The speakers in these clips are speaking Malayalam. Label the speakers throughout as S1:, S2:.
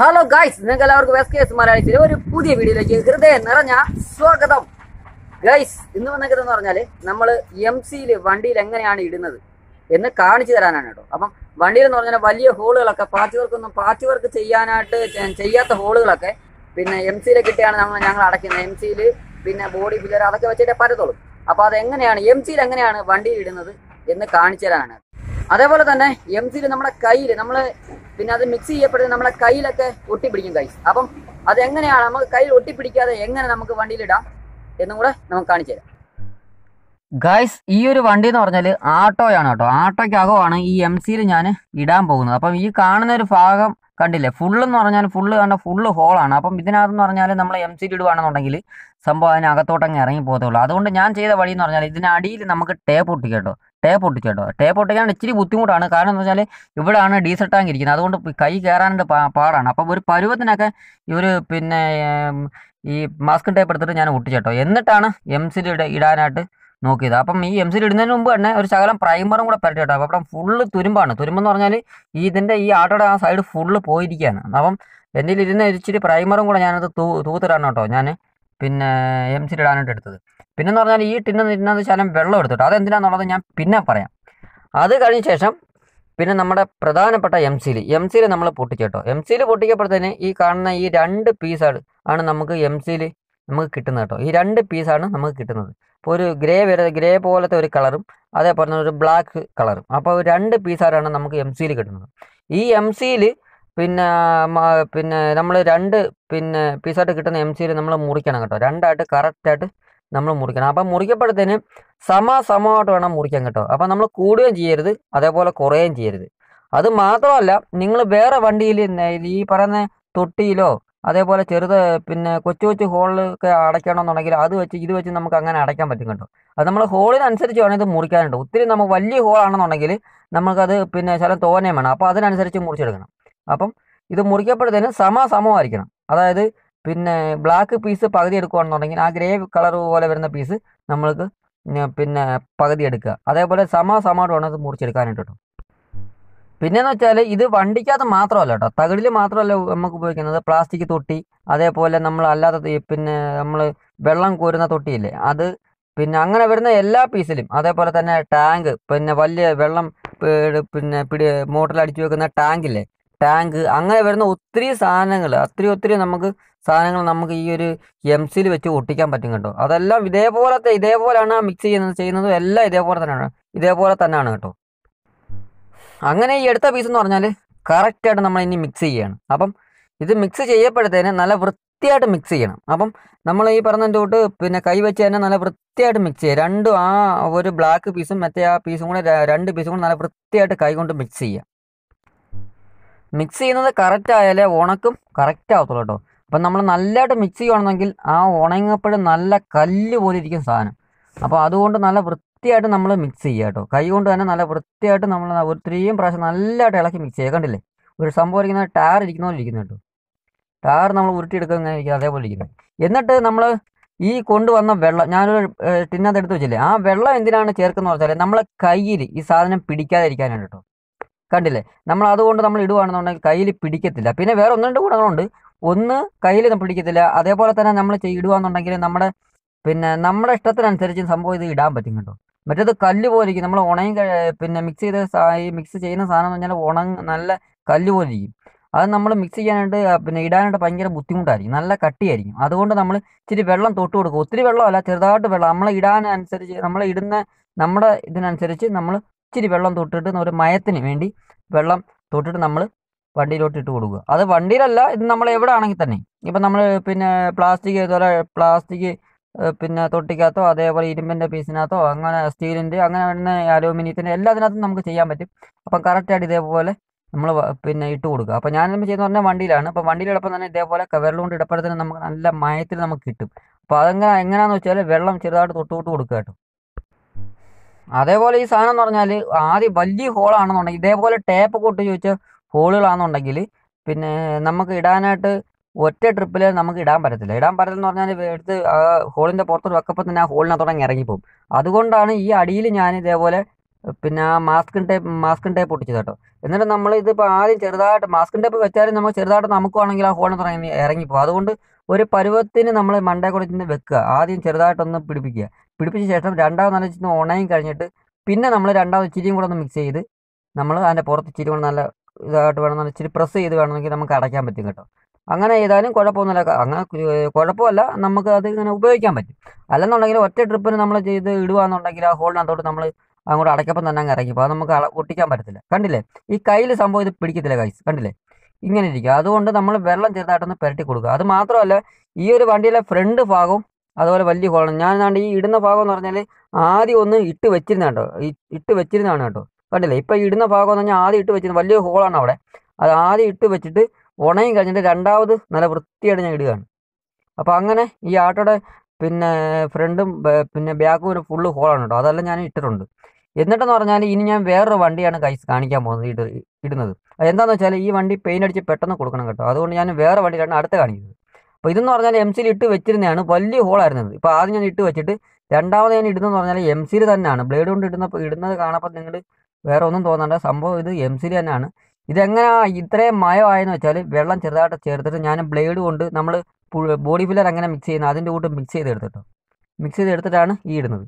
S1: ഹലോ ഗൈസ് നിങ്ങൾക്ക് എല്ലാവർക്കും എസ് കെ എസ് മലയാളത്തിലെ ഒരു പുതിയ വീഡിയോയിലേക്ക് ഹൃദയം നിറഞ്ഞ സ്വാഗതം ഗൈസ് ഇന്ന് എന്ന് പറഞ്ഞാൽ നമ്മൾ എം സിയിൽ വണ്ടിയിൽ എങ്ങനെയാണ് ഇടുന്നത് എന്ന് കാണിച്ചു തരാനാണ് കേട്ടോ അപ്പം വണ്ടിയിൽ എന്ന് പറഞ്ഞാൽ വലിയ ഹോളുകളൊക്കെ പാച്ച് വർക്കൊന്നും പാച്ച് വർക്ക് ചെയ്യാനായിട്ട് ചെയ്യാത്ത ഹോളുകളൊക്കെ പിന്നെ എം സിയിലെ കിട്ടിയാണ് നമ്മൾ ഞങ്ങൾ അടയ്ക്കുന്നത് എം സിയിൽ പിന്നെ ബോഡി ഫില്ലർ അതൊക്കെ വെച്ചിട്ടേ പറ്റത്തുള്ളൂ അപ്പോൾ അതെങ്ങനെയാണ് എം സിയിൽ എങ്ങനെയാണ് വണ്ടിയിൽ ഇടുന്നത് എന്ന് കാണിച്ചു തരാനാണ് അതേപോലെ തന്നെ എം സിയിൽ നമ്മുടെ കയ്യിൽ നമ്മൾ പിന്നെ അത് മിക്സ് ചെയ്യപ്പെടുന്നത് നമ്മളെ കയ്യിലൊക്കെ ഒട്ടിപ്പിടിക്കും കൈ അപ്പം അതെങ്ങനെയാണ് നമുക്ക് കയ്യിൽ ഒട്ടിപ്പിടിക്കാതെ എങ്ങനെ നമുക്ക് വണ്ടിയിലിടാം എന്നും കൂടെ നമുക്ക് കാണിച്ചു തരാം
S2: ഗൈസ് ഈ ഒരു വണ്ടി എന്ന് പറഞ്ഞാൽ ആട്ടോയാണ് കേട്ടോ ആട്ടോയ്ക്കകമാണ് ഈ എം സിയിൽ ഞാൻ ഇടാൻ പോകുന്നത് അപ്പം ഈ കാണുന്ന ഒരു ഭാഗം കണ്ടില്ലേ ഫുള്ളെന്ന് പറഞ്ഞാൽ ഫുള്ള് കണ്ട ഫുള്ള് ഹോളാണ് അപ്പം ഇതിനകത്തെന്ന് പറഞ്ഞാൽ നമ്മൾ എം സി ഇടുവാണെന്നുണ്ടെങ്കിൽ സംഭവം അതിനകത്തോട്ടങ്ങ് ഇറങ്ങി പോകത്തുള്ളൂ അതുകൊണ്ട് ഞാൻ ചെയ്ത വഴി എന്ന് പറഞ്ഞാൽ ഇതിനടിയിൽ നമുക്ക് ടേപ്പ് ഒട്ടിക്കട്ടോ ടേപ്പ് ഒട്ടിക്കട്ടോ ടേപ്പ് ഒട്ടിക്കാൻ ഇച്ചിരി ബുദ്ധിമുട്ടാണ് കാരണം എന്ന് വെച്ചാൽ ഇവിടെയാണ് ഡീസൽ ടാങ്ക് ഇരിക്കുന്നത് അതുകൊണ്ട് കൈ കയറാനായിട്ട് പാടാണ് അപ്പോൾ ഒരു പരുവത്തിനൊക്കെ ഒരു പിന്നെ ഈ മാസ്ക് ടേപ്പ് എടുത്തിട്ട് ഞാൻ ഒട്ടിച്ചേട്ടോ എന്നിട്ടാണ് എം സി ഇടാനായിട്ട് നോക്കിയത് അപ്പം ഈ എം സി ഇടുന്നതിന് മുമ്പ് തന്നെ ഒരു ശകലം പ്രൈമറും കൂടെ പരട്ടി കേട്ടോ അപ്പം ഫുള്ള് തുരുമ്പാണ് തുരുമ്പെന്ന് പറഞ്ഞാൽ ഈ ഇതിൻ്റെ ഈ ആട്ടയുടെ ആ സൈഡ് ഫുള്ള് പോയിരിക്കുകയാണ് അപ്പം എൻ്റെ ഇരുന്ന ഇച്ചിരി പ്രൈമറും കൂടെ ഞാനത് തൂ തൂത്തിടാണ് കേട്ടോ ഞാൻ പിന്നെ എം സി ഇടാനായിട്ട് എടുത്തത് പിന്നെന്ന് പറഞ്ഞാൽ ഈ ടിന്ന് നിന്നത് ശകലം വെള്ളം എടുത്തിട്ടോ അതെന്തിനാണെന്നുള്ളത് ഞാൻ പിന്നെ പറയാം അത് കഴിഞ്ഞ ശേഷം പിന്നെ നമ്മുടെ പ്രധാനപ്പെട്ട എം സിയിൽ എം സിയിൽ നമ്മൾ പൊട്ടിച്ചേട്ടോ എം സിയിൽ പൊട്ടിക്കപ്പോഴത്തേന് ഈ കാണുന്ന ഈ രണ്ട് പീസാണ് ആണ് നമുക്ക് എം സിയിൽ നമുക്ക് കിട്ടുന്നത് കേട്ടോ ഈ രണ്ട് പീസാണ് നമുക്ക് കിട്ടുന്നത് അപ്പോൾ ഒരു ഗ്രേ വരെ ഗ്രേ പോലത്തെ ഒരു കളറും അതേപോലെ തന്നെ ഒരു ബ്ലാക്ക് കളറും അപ്പോൾ രണ്ട് പീസാരാണ് നമുക്ക് എം സിയിൽ കിട്ടുന്നത് ഈ എം സിയിൽ പിന്നെ പിന്നെ നമ്മൾ രണ്ട് പിന്നെ പീസായിട്ട് കിട്ടുന്ന എം സിയിൽ നമ്മൾ മുറിക്കണം കേട്ടോ രണ്ടായിട്ട് കറക്റ്റായിട്ട് നമ്മൾ മുറിക്കണം അപ്പം മുറിക്കപ്പോഴത്തേന് സമ സമമായിട്ട് വേണം മുറിക്കാൻ കേട്ടോ അപ്പം നമ്മൾ കൂടുകയും ചെയ്യരുത് അതേപോലെ കുറയുകയും ചെയ്യരുത് അത് മാത്രമല്ല നിങ്ങൾ വേറെ വണ്ടിയിൽ ഈ പറയുന്ന തൊട്ടിയിലോ അതേപോലെ ചെറുത് പിന്നെ കൊച്ചു കൊച്ചു ഒക്കെ അടയ്ക്കണമെന്നുണ്ടെങ്കിൽ അത് വെച്ച് ഇത് വെച്ച് നമുക്ക് അങ്ങനെ അടയ്ക്കാൻ പറ്റും കേട്ടോ അത് നമ്മൾ ഹോളിനനുസരിച്ച് വേണം ഇത് മുറിക്കാനുണ്ട് ഒത്തിരി നമ്മൾ വലിയ ഹോളാണെന്നുണ്ടെങ്കിൽ നമുക്കത് പിന്നെ ചില തോനയും വേണം അപ്പോൾ അതിനനുസരിച്ച് മുറിച്ചെടുക്കണം അപ്പം ഇത് മുറിക്കപ്പോഴത്തേനും സമസമമായിരിക്കണം അതായത് പിന്നെ ബ്ലാക്ക് പീസ് പകുതി എടുക്കുകയാണെന്നുണ്ടെങ്കിൽ ആ ഗ്രേ കളർ പോലെ വരുന്ന പീസ് നമ്മൾക്ക് പിന്നെ പകുതി എടുക്കുക അതേപോലെ സമാസമായിട്ട് വേണം അത് മുറിച്ചെടുക്കാനായിട്ട് കേട്ടോ എന്ന് വെച്ചാൽ ഇത് വണ്ടിക്കകത്ത് മാത്രമല്ല കേട്ടോ തകിടിൽ മാത്രമല്ല നമുക്ക് ഉപയോഗിക്കുന്നത് പ്ലാസ്റ്റിക് തൊട്ടി അതേപോലെ നമ്മൾ അല്ലാത്ത പിന്നെ നമ്മൾ വെള്ളം കോരുന്ന തൊട്ടിയില്ലേ അത് പിന്നെ അങ്ങനെ വരുന്ന എല്ലാ പീസിലും അതേപോലെ തന്നെ ടാങ്ക് പിന്നെ വലിയ വെള്ളം പിന്നെ പിടി അടിച്ചു വെക്കുന്ന ടാങ്കില്ലേ ടാങ്ക് അങ്ങനെ വരുന്ന ഒത്തിരി സാധനങ്ങൾ അത്ര ഒത്തിരി നമുക്ക് സാധനങ്ങൾ നമുക്ക് ഈ ഒരു എം സിയിൽ വെച്ച് ഒട്ടിക്കാൻ പറ്റും കേട്ടോ അതെല്ലാം ഇതേപോലത്തെ ഇതേപോലെയാണ് മിക്സ് ചെയ്യുന്നത് ചെയ്യുന്നതും എല്ലാം ഇതേപോലെ തന്നെയാണ് ഇതേപോലെ തന്നെയാണ് കേട്ടോ അങ്ങനെ ഈ എടുത്ത പീസ് എന്ന് പറഞ്ഞാൽ കറക്റ്റായിട്ട് നമ്മൾ ഇനി മിക്സ് ചെയ്യുകയാണ് അപ്പം ഇത് മിക്സ് ചെയ്യപ്പോഴത്തേന് നല്ല വൃത്തിയായിട്ട് മിക്സ് ചെയ്യണം അപ്പം നമ്മൾ ഈ പറഞ്ഞതിൻ്റെ തൊട്ട് പിന്നെ കൈ തന്നെ നല്ല വൃത്തിയായിട്ട് മിക്സ് ചെയ്യുക രണ്ടും ആ ഒരു ബ്ലാക്ക് പീസും മറ്റേ ആ പീസും കൂടെ രണ്ട് പീസും കൂടെ നല്ല വൃത്തിയായിട്ട് കൈ കൊണ്ട് മിക്സ് ചെയ്യുക മിക്സ് ചെയ്യുന്നത് കറക്റ്റ് ആയാലേ ഉണക്കും കറക്റ്റ് ആവത്തുള്ളൂ കേട്ടോ അപ്പം നമ്മൾ നല്ലതായിട്ട് മിക്സ് ചെയ്യുകയാണെന്നെങ്കിൽ ആ ഉണങ്ങപ്പോഴും നല്ല കല്ല് പോലെ ഇരിക്കും സാധനം അപ്പോൾ അതുകൊണ്ട് നല്ല വൃത്തി വൃത്തിയായിട്ട് നമ്മൾ മിക്സ് ചെയ്യുക കേട്ടോ കൈ കൊണ്ട് തന്നെ നല്ല വൃത്തിയായിട്ട് നമ്മൾ ഒത്തിരിയും പ്രാവശ്യം നല്ലതായിട്ട് ഇളക്കി മിക്സ് ചെയ്യുക കണ്ടില്ലേ ഒരു സംഭവം ഇരിക്കുന്ന ടാർ ഇരിക്കുന്ന പോലെ ഇരിക്കുന്നു കേട്ടോ ടാർ നമ്മൾ ഉരുട്ടിയെടുക്കുന്ന അതേപോലെ ഇരിക്കുന്നത് എന്നിട്ട് നമ്മൾ ഈ കൊണ്ടുവന്ന വെള്ളം ഞാനൊരു ടിന്നത്ത് എടുത്ത് വെച്ചില്ലേ ആ വെള്ളം എന്തിനാണ് ചേർക്കുന്നത് വെച്ചാൽ നമ്മളെ കയ്യിൽ ഈ സാധനം പിടിക്കാതിരിക്കാനാണ് കേട്ടോ കണ്ടില്ലേ നമ്മൾ അതുകൊണ്ട് നമ്മൾ ഇടുകയാണെന്നുണ്ടെങ്കിൽ കയ്യിൽ പിടിക്കത്തില്ല പിന്നെ വേറെ ഒന്ന് രണ്ട് ഗുണങ്ങളുണ്ട് ഒന്ന് കയ്യിൽ പിടിക്കത്തില്ല അതേപോലെ തന്നെ നമ്മൾ ഇടുകയാണെന്നുണ്ടെങ്കിൽ നമ്മുടെ പിന്നെ നമ്മുടെ ഇഷ്ടത്തിനനുസരിച്ച് സംഭവം ഇത് ഇടാൻ പറ്റും കേട്ടോ മറ്റേത് കല്ല് പോലിരിക്കും നമ്മൾ ഉണങ്ങി പിന്നെ മിക്സ് ചെയ്ത മിക്സ് ചെയ്യുന്ന സാധനം എന്ന് പറഞ്ഞാൽ ഉണങ്ങ നല്ല കല്ല് പോലിരിക്കും അത് നമ്മൾ മിക്സ് ചെയ്യാനായിട്ട് പിന്നെ ഇടാനായിട്ട് ഭയങ്കര ബുദ്ധിമുട്ടായിരിക്കും നല്ല കട്ടിയായിരിക്കും അതുകൊണ്ട് നമ്മൾ ഇച്ചിരി വെള്ളം തൊട്ട് കൊടുക്കും ഒത്തിരി വെള്ളമല്ല ചെറുതായിട്ട് വെള്ളം നമ്മൾ ഇടാനനുസരിച്ച് നമ്മൾ ഇടുന്ന നമ്മുടെ ഇതിനനുസരിച്ച് നമ്മൾ ഇച്ചിരി വെള്ളം തൊട്ടിട്ട് ഒരു മയത്തിന് വേണ്ടി വെള്ളം തൊട്ടിട്ട് നമ്മൾ വണ്ടിയിലോട്ട് ഇട്ട് കൊടുക്കുക അത് വണ്ടിയിലല്ല ഇത് നമ്മൾ എവിടെ ആണെങ്കിൽ തന്നെ ഇപ്പം നമ്മൾ പിന്നെ പ്ലാസ്റ്റിക് ഇതുപോലെ പ്ലാസ്റ്റിക് പിന്നെ തൊട്ടിക്കകത്തോ അതേപോലെ ഇരുമ്പിൻ്റെ പീസിനകത്തോ അങ്ങനെ സ്റ്റീലിൻ്റെ അങ്ങനെ വരുന്ന അലൂമിനിയത്തിൻ്റെ എല്ലാത്തിനകത്തും നമുക്ക് ചെയ്യാൻ പറ്റും അപ്പം കറക്റ്റായിട്ട് ഇതേപോലെ നമ്മൾ പിന്നെ ഇട്ട് കൊടുക്കുക അപ്പോൾ ഞാൻ ചെയ്യുന്ന പറഞ്ഞാൽ വണ്ടിയിലാണ് അപ്പോൾ വണ്ടിയിൽ തന്നെ ഇതേപോലെ വിരലുകൊണ്ട് ഇടപ്പെടുത്തിന് നമുക്ക് നല്ല മയത്തിൽ നമുക്ക് കിട്ടും അപ്പോൾ അതെങ്ങനെ എങ്ങനെയാണെന്ന് വെച്ചാൽ വെള്ളം ചെറുതായിട്ട് തൊട്ടുവിട്ട് കൊടുക്കുക കേട്ടോ അതേപോലെ ഈ സാധനം എന്ന് പറഞ്ഞാൽ ആദ്യം വലിയ ഹോളാണെന്നുണ്ടെങ്കിൽ ഇതേപോലെ ടേപ്പ് കൊട്ട് ചോദിച്ച ഹോളുകളാണെന്നുണ്ടെങ്കിൽ പിന്നെ നമുക്ക് ഇടാനായിട്ട് ഒറ്റ ട്രിപ്പിൽ നമുക്ക് ഇടാൻ പറ്റത്തില്ല ഇടാൻ എന്ന് പറഞ്ഞാൽ എടുത്ത് ഹോളിൻ്റെ പുറത്തൊരു വെക്കപ്പം തന്നെ ആ ഹോളിനകത്തോടെ ഇറങ്ങിപ്പോകും അതുകൊണ്ടാണ് ഈ അടിയിൽ ഞാൻ ഇതേപോലെ പിന്നെ മാസ്കിൻ ടേപ്പ് മാസ്കിൻ ടേപ്പ് പൊട്ടിച്ചത് കേട്ടോ എന്നിട്ട് നമ്മൾ ഇതിപ്പോൾ ആദ്യം ചെറുതായിട്ട് മാസ്കിൻ ടേപ്പ് വെച്ചാലും നമ്മൾ ചെറുതായിട്ട് ആണെങ്കിൽ ആ ഹോളിന് തുടങ്ങി ഇറങ്ങിപ്പോകും അതുകൊണ്ട് ഒരു പരുവത്തിന് നമ്മൾ മണ്ടയെ കുറിച്ച് വെക്കുക ആദ്യം ചെറുതായിട്ടൊന്ന് പിടിപ്പിക്കുക പിടിപ്പിച്ച ശേഷം രണ്ടാമത് നല്ല ചിന്ന് ഉണയും കഴിഞ്ഞിട്ട് പിന്നെ നമ്മൾ രണ്ടാമത് ഇച്ചിരിയും കൂടെ ഒന്ന് മിക്സ് ചെയ്ത് നമ്മൾ അതിൻ്റെ പുറത്ത് ഇച്ചിരി കൂടെ നല്ല ഇതായിട്ട് വേണമെന്ന് ഇച്ചിരി പ്രസ് ചെയ്ത് വേണമെങ്കിൽ നമുക്ക് അടയ്ക്കാൻ പറ്റും കേട്ടോ അങ്ങനെ ചെയ്താലും കുഴപ്പമൊന്നുമില്ല അങ്ങനെ കുഴപ്പമല്ല നമുക്ക് അത് ഇങ്ങനെ ഉപയോഗിക്കാൻ പറ്റും അല്ലെന്നുണ്ടെങ്കിൽ ഒറ്റ ട്രിപ്പിന് നമ്മൾ ചെയ്ത് ഇടുകയെന്നുണ്ടെങ്കിൽ ആ ഹോളിനകത്തോട്ട് നമ്മൾ അങ്ങോട്ട് അടയ്ക്കപ്പം തന്നെ അങ്ങ് ഇറക്കിപ്പോൾ അത് നമുക്ക് ഒട്ടിക്കാൻ പറ്റത്തില്ല കണ്ടില്ലേ ഈ കയ്യിൽ സംഭവം ഇത് പിടിക്കത്തില്ല കൈസ് കണ്ടില്ലേ ഇങ്ങനെ ഇരിക്കുക അതുകൊണ്ട് നമ്മൾ വെള്ളം ചെറുതായിട്ടൊന്ന് പുരട്ടി കൊടുക്കുക അത് മാത്രമല്ല ഈ ഒരു വണ്ടിയിലെ ഫ്രണ്ട് ഭാഗവും അതുപോലെ വലിയ ഹോളാണ് ഞാൻ ഏതാണ്ട് ഈ ഇടുന്ന ഭാഗം എന്ന് പറഞ്ഞാൽ ആദ്യം ഒന്ന് ഇട്ട് വെച്ചിരുന്ന കേട്ടോ ഇട്ട് വെച്ചിരുന്നതാണ് കേട്ടോ കണ്ടില്ലേ ഇപ്പം ഇടുന്ന ഭാഗം എന്ന് പറഞ്ഞാൽ ആദ്യം ഇട്ട് വെച്ചിരുന്ന വലിയ ഹോളാണ് അവിടെ അത് ആദ്യം ഇട്ട് വെച്ചിട്ട് ഉണയും കഴിഞ്ഞിട്ട് രണ്ടാമത് നല്ല വൃത്തിയായിട്ട് ഞാൻ ഇടുകയാണ് അപ്പോൾ അങ്ങനെ ഈ ആട്ടോടെ പിന്നെ ഫ്രണ്ടും പിന്നെ ബാക്കും ഒരു ഫുള്ള് ഹോളാണ് കേട്ടോ അതെല്ലാം ഞാൻ ഇട്ടിട്ടുണ്ട് എന്നിട്ടെന്ന് പറഞ്ഞാൽ ഇനി ഞാൻ വേറൊരു വണ്ടിയാണ് കൈ കാണിക്കാൻ പോകുന്നത് ഇട ഇടുന്നത് എന്താണെന്ന് വെച്ചാൽ ഈ വണ്ടി പെയിൻ്റ് അടിച്ച് പെട്ടെന്ന് കൊടുക്കണം കേട്ടോ അതുകൊണ്ട് ഞാൻ വേറെ വണ്ടിയിലാണ് അടുത്ത് കാണിക്കുന്നത് അപ്പോൾ ഇതെന്ന് പറഞ്ഞാൽ എം സിയിൽ ഇട്ട് വെച്ചിരുന്നതാണ് വലിയ ഹോളായിരുന്നത് ഇപ്പോൾ ആദ്യം ഞാൻ ഇട്ട് വെച്ചിട്ട് രണ്ടാമത് ഞാൻ ഇടുന്നതെന്ന് പറഞ്ഞാൽ എം സിയിൽ തന്നെയാണ് ബ്ലേഡ് കൊണ്ട് ഇടുന്ന ഇടുന്നത് കാണപ്പോൾ നിങ്ങൾ വേറെ ഒന്നും തോന്നേണ്ട സംഭവം ഇത് എം സിയിൽ തന്നെയാണ് ഇതെങ്ങനെ ഇത്രയും മയമായെന്ന് വെച്ചാൽ വെള്ളം ചെറുതായിട്ട് ചേർത്തിട്ട് ഞാൻ ബ്ലേഡ് കൊണ്ട് നമ്മൾ ബോഡി ഫില്ലർ അങ്ങനെ മിക്സ് ചെയ്യുന്ന അതിൻ്റെ കൂട്ട് മിക്സ് ചെയ്തെടുത്തിട്ടോ മിക്സ് ചെയ്തെടുത്തിട്ടാണ് ഈ ഇടുന്നത്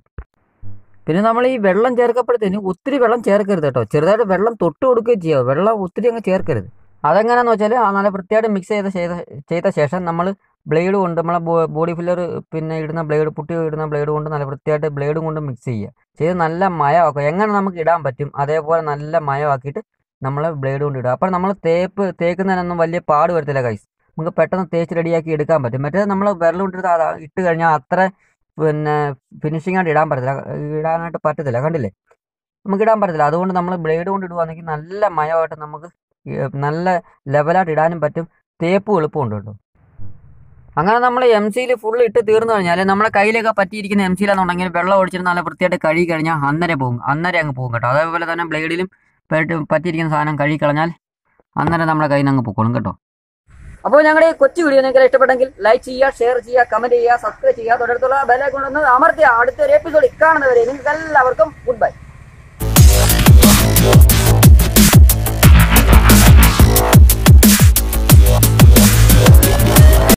S2: പിന്നെ നമ്മൾ ഈ വെള്ളം ചേർക്കപ്പെടുത്തതിന് ഒത്തിരി വെള്ളം ചേർക്കരുത് കേട്ടോ ചെറുതായിട്ട് വെള്ളം തൊട്ട് കൊടുക്കുകയും ചെയ്യാം വെള്ളം ഒത്തിരി അങ്ങ് ചേർക്കരുത് അതെങ്ങനെയാന്ന് വെച്ചാൽ ആ നല്ല വൃത്തിയായിട്ട് മിക്സ് ചെയ്ത ചെയ്ത ശേഷം നമ്മൾ ബ്ലേഡ് കൊണ്ട് നമ്മളെ ബോഡി ഫില്ലർ പിന്നെ ഇടുന്ന ബ്ലേഡ് പുട്ടി ഇടുന്ന ബ്ലേഡ് കൊണ്ട് നല്ല വൃത്തിയായിട്ട് ബ്ലേഡും കൊണ്ട് മിക്സ് ചെയ്യുക ചെയ്ത് നല്ല മയമാക്കുക എങ്ങനെ നമുക്ക് ഇടാൻ പറ്റും അതേപോലെ നല്ല മയമാക്കിയിട്ട് നമ്മളെ ബ്ലേഡ് കൊണ്ട് ഇടുക അപ്പോൾ നമ്മൾ തേപ്പ് തേക്കുന്നതിനൊന്നും വലിയ പാട് വരത്തില്ല കൈസ് നമുക്ക് പെട്ടെന്ന് തേച്ച് റെഡിയാക്കി എടുക്കാൻ പറ്റും മറ്റേ നമ്മൾ വിരൽ കൊണ്ടിട്ട് ഇട്ട് കഴിഞ്ഞാൽ അത്ര പിന്നെ ഫിനിഷിംഗ് ആയിട്ട് ഇടാൻ പറ്റത്തില്ല ഇടാനായിട്ട് പറ്റത്തില്ല കണ്ടില്ലേ നമുക്ക് ഇടാൻ പറ്റത്തില്ല അതുകൊണ്ട് നമ്മൾ ബ്ലേഡ് കൊണ്ട് ഇടുവാണെങ്കിൽ നല്ല മയമായിട്ട് നമുക്ക് നല്ല ലെവലായിട്ട് ഇടാനും പറ്റും തേപ്പും എളുപ്പമുണ്ട് കേട്ടോ അങ്ങനെ നമ്മൾ എം സിയിൽ ഫുൾ ഇട്ട് തീർന്നു കഴിഞ്ഞാൽ നമ്മുടെ കയ്യിലൊക്കെ പറ്റിയിരിക്കുന്ന എം സിയിലാണെന്നുണ്ടെങ്കിൽ വെള്ളം ഒഴിച്ചിട്ട് നല്ല വൃത്തിയായിട്ട് കഴുകി കഴിഞ്ഞാൽ അന്നേരം പോകും അന്നേരം അങ്ങ് പോകും കേട്ടോ അതേപോലെ തന്നെ ബ്ലേഡിലും പെരട്ടി പറ്റിയിരിക്കുന്ന സാധനം കഴുകി അന്നേരം നമ്മുടെ കയ്യിൽ നിന്ന് അങ്ങ് പൊക്കോളും കേട്ടോ
S1: അപ്പോൾ ഞങ്ങളുടെ ഈ കൊച്ചു വീഡിയോ നിങ്ങൾക്ക് ഇഷ്ടപ്പെട്ടെങ്കിൽ ലൈക്ക് ചെയ്യുക ഷെയർ ചെയ്യുക കമന്റ് ചെയ്യുക സബ്സ്ക്രൈബ് ചെയ്യുക തുടർത്തുള്ള ബെലൈക്കൊണ്ടെന്ന് അമർത്തിയ അടുത്തൊരു എപ്പിസോഡ് കാണുന്നവരെ നിങ്ങൾക്ക് എല്ലാവർക്കും ഗുഡ് ബൈ